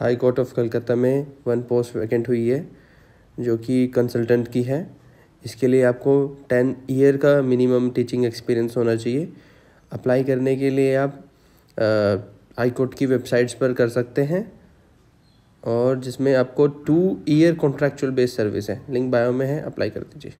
high court of Calcutta में one post vacant हुई है जो कि कंसल्टेंट की है इसके लिए आपको टेन ईयर का मिनिमम टीचिंग एक्सपीरियंस होना चाहिए अप्लाई करने के लिए आप हाई कोर्ट की वेबसाइट्स पर कर सकते हैं और जिसमें आपको two year contractual based service है लिंक बायो में है अप्लाई कर दीजिए